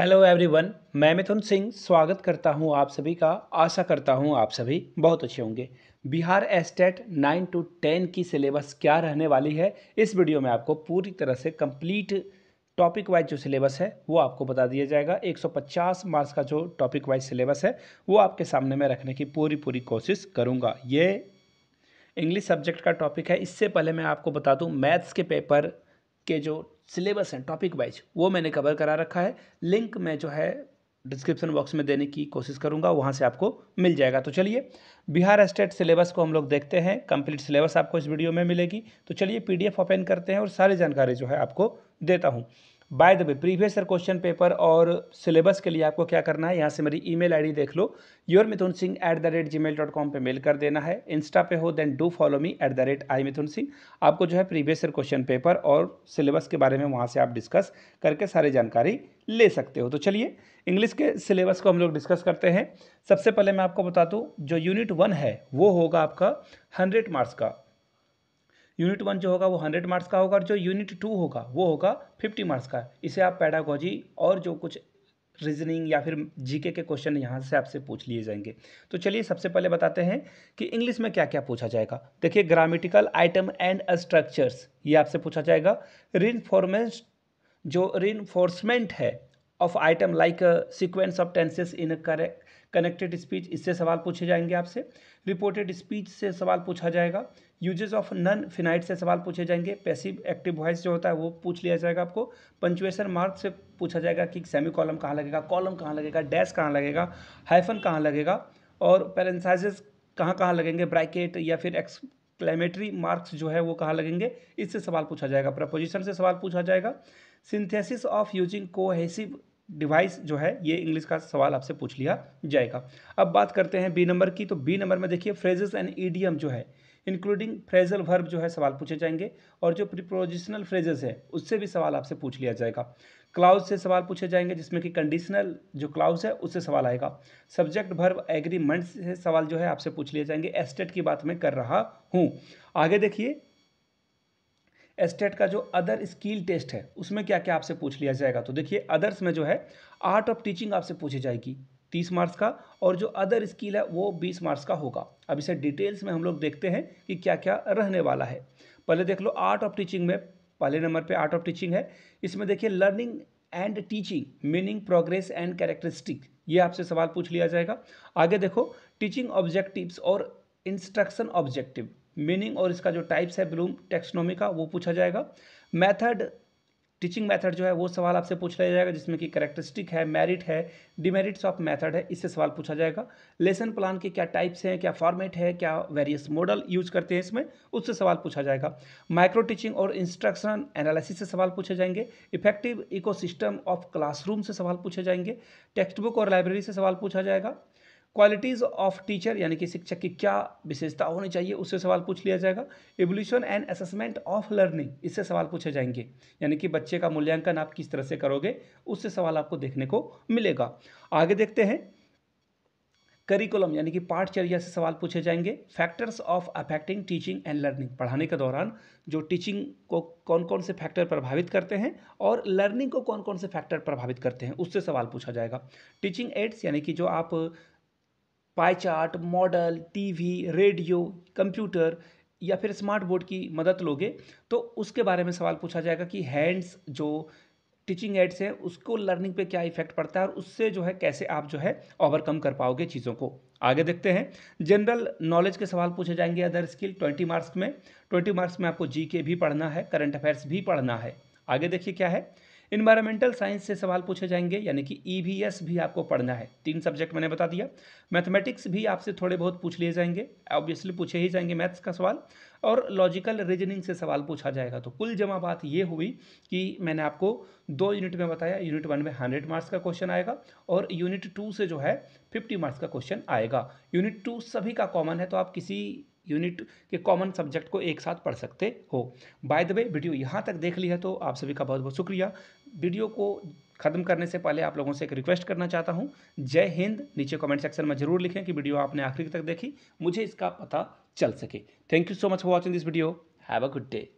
hello everyone मैं मिथुन सिंह स्वागत करता हूं आप सभी का आशा करता हूं आप सभी बहुत अच्छे होंगे Bihar STET nine to ten की सिलेबस क्या रहने वाली है इस वीडियो में आपको पूरी तरह से कंप्लीट टॉपिक वाइज जो सिलेबस है वो आपको बता दिया जाएगा 150 मार्क्स का जो टॉपिक वाइज सिलेबस है वो आपके सामने में रखने की पूरी पूरी कोशिश करूँगा ये इंग्लिश सब्जेक्ट का टॉपिक है इससे पहले मैं आपको बता दूँ मैथ्स के पेपर के जो सिलेबस हैं टॉपिक वाइज वो मैंने कवर करा रखा है लिंक मैं जो है डिस्क्रिप्शन बॉक्स में देने की कोशिश करूंगा वहां से आपको मिल जाएगा तो चलिए बिहार स्टेट सिलेबस को हम लोग देखते हैं कंप्लीट सिलेबस आपको इस वीडियो में मिलेगी तो चलिए पीडीएफ ओपन करते हैं और सारी जानकारी जो है आपको देता हूँ by the way previous year question paper और सिलेबस के लिए आपको क्या करना है यहाँ से मेरी ईमेल आईडी देख लो your Mithun Singh at the rate Gmail dot com पर मेल कर देना है इंस्टा पे हो then do follow me at the rate I Mithun Singh आपको जो है प्रीवियस ईयर क्वेश्चन पेपर और सिलेबस के बारे में वहाँ से आप डिस्कस करके सारी जानकारी ले सकते हो तो चलिए इंग्लिश के सिलेबस को हम लोग डिस्कस करते हैं सबसे पहले मैं आपको बता दूँ जो यूनिट वन है वो होगा आपका हंड्रेड मार्क्स का यूनिट वन जो होगा वो हंड्रेड मार्क्स का होगा और जो यूनिट टू होगा वो होगा फिफ्टी मार्क्स का इसे आप पैडागोजी और जो कुछ रीजनिंग या फिर जीके के क्वेश्चन यहाँ से आपसे पूछ लिए जाएंगे तो चलिए सबसे पहले बताते हैं कि इंग्लिश में क्या क्या पूछा जाएगा देखिए ग्रामीटिकल आइटम एंड स्ट्रक्चर्स ये आपसे पूछा जाएगा रिनफॉर्मेंस जो रिनफोर्समेंट है of item like sequence of tenses in correct connected speech इससे सवाल पूछे जाएंगे आपसे रिपोर्टेड स्पीच से सवाल पूछा जाएगा यूजेज ऑफ नन फिनाइट से सवाल पूछे जाएंगे पैसिव एक्टिव वॉइस जो होता है वो पूछ लिया जाएगा आपको पंचुएशन मार्क से पूछा जाएगा कि सेमी कॉलम कहाँ लगेगा कॉलम कहाँ लगेगा डैश कहाँ लगेगा हाइफन कहाँ लगेगा और पैरेंसाइजेस कहाँ कहाँ लगेंगे ब्रैकेट या फिर एक्स क्लाइमेटरी मार्क्स जो है वो कहाँ लगेंगे इससे सवाल पूछा जाएगा प्रपोजिशन से सवाल पूछा जाएगा synthesis of using cohesive device जो है ये इंग्लिश का सवाल आपसे पूछ लिया जाएगा अब बात करते हैं बी नंबर की तो बी नंबर में देखिए फ्रेजेस एंड ईडीएम जो है इंक्लूडिंग फ्रेजल वर्ब जो है सवाल पूछे जाएंगे और जो प्रिपोजिशनल फ्रेजेस है उससे भी सवाल आपसे पूछ लिया जाएगा क्लाउज से सवाल पूछे जाएंगे जिसमें कि कंडीशनल जो क्लाउज है उससे सवाल आएगा सब्जेक्ट भर्ब एग्रीमेंट से सवाल जो है आपसे पूछ लिए जाएंगे एस्टेट की बात मैं कर रहा हूँ आगे देखिए एस्टेट का जो अदर स्किल टेस्ट है उसमें क्या क्या आपसे पूछ लिया जाएगा तो देखिए अदर्स में जो है आर्ट ऑफ टीचिंग आपसे पूछी जाएगी तीस मार्क्स का और जो अदर स्किल है वो बीस मार्क्स का होगा अब इसे डिटेल्स में हम लोग देखते हैं कि क्या क्या रहने वाला है पहले देख लो आर्ट ऑफ टीचिंग में पहले नंबर पे आर्ट ऑफ टीचिंग है इसमें देखिए learning and teaching meaning progress and characteristic ये आपसे सवाल पूछ लिया जाएगा आगे देखो टीचिंग ऑब्जेक्टिव्स और इंस्ट्रक्शन ऑब्जेक्टिव मीनिंग और इसका जो टाइप्स है ब्लूम टेक्सनोमी का वो पूछा जाएगा मैथड टीचिंग मैथड जो है वो सवाल आपसे पूछ लिया जाएगा जिसमें कि करेक्टरिस्टिक है मेरिट है डिमेरिट्स ऑफ मैथड है इससे सवाल पूछा जाएगा लेसन प्लान के क्या टाइप्स हैं क्या फॉर्मेट है क्या वेरियस मॉडल यूज करते हैं इसमें उससे सवाल पूछा जाएगा माइक्रो टीचिंग और इंस्ट्रक्शन एनालिसिस से सवाल पूछे जाएंगे इफेक्टिव इकोसिस्टम ऑफ क्लासरूम से सवाल पूछे जाएंगे टेक्स्ट बुक और लाइब्रेरी से सवाल पूछा जाएगा क्वालिटीज़ ऑफ टीचर यानी कि शिक्षक की क्या विशेषता होनी चाहिए उससे सवाल पूछ लिया जाएगा evolution and assessment of learning इससे सवाल पूछे जाएंगे यानी कि बच्चे का मूल्यांकन आप किस तरह से करोगे उससे सवाल आपको देखने को मिलेगा आगे देखते हैं करिकुलम यानी कि पाठचर्या से सवाल पूछे जाएंगे factors of affecting teaching and learning पढ़ाने के दौरान जो टीचिंग को कौन कौन से फैक्टर प्रभावित करते हैं और लर्निंग को कौन कौन से फैक्टर प्रभावित करते हैं उससे सवाल पूछा जाएगा टीचिंग एड्स यानी कि जो आप pie chart model TV radio computer या फिर स्मार्ट बोर्ड की मदद लोगे तो उसके बारे में सवाल पूछा जाएगा कि हैंड्स जो टीचिंग एड्स हैं उसको लर्निंग पे क्या इफेक्ट पड़ता है और उससे जो है कैसे आप जो है ओवरकम कर पाओगे चीज़ों को आगे देखते हैं जनरल नॉलेज के सवाल पूछे जाएंगे अदर स्किल ट्वेंटी मार्क्स में ट्वेंटी मार्क्स में आपको जी भी पढ़ना है करंट अफेयर्स भी पढ़ना है आगे देखिए क्या है इन्वायरमेंटल साइंस से सवाल पूछे जाएंगे यानी कि ई भी एस भी आपको पढ़ना है तीन सब्जेक्ट मैंने बता दिया मैथमेटिक्स भी आपसे थोड़े बहुत पूछ लिए जाएंगे ऑब्वियसली पूछे ही जाएंगे मैथ्स का सवाल और लॉजिकल रीजनिंग से सवाल पूछा जाएगा तो कुल जमा बात ये हुई कि मैंने आपको दो यूनिट में बताया यूनिट वन में हंड्रेड मार्क्स का क्वेश्चन आएगा और यूनिट टू से जो है फिफ्टी मार्क्स का क्वेश्चन आएगा यूनिट टू सभी का कॉमन है तो आप किसी यूनिट के कॉमन सब्जेक्ट को एक साथ पढ़ सकते हो बाय द वे वीडियो यहाँ तक देख लिया है तो आप सभी का बहुत बहुत शुक्रिया वीडियो को ख़त्म करने से पहले आप लोगों से एक रिक्वेस्ट करना चाहता हूँ जय हिंद नीचे कमेंट सेक्शन में जरूर लिखें कि वीडियो आपने आखिरी तक देखी मुझे इसका पता चल सके thank you so much for watching this video have a good day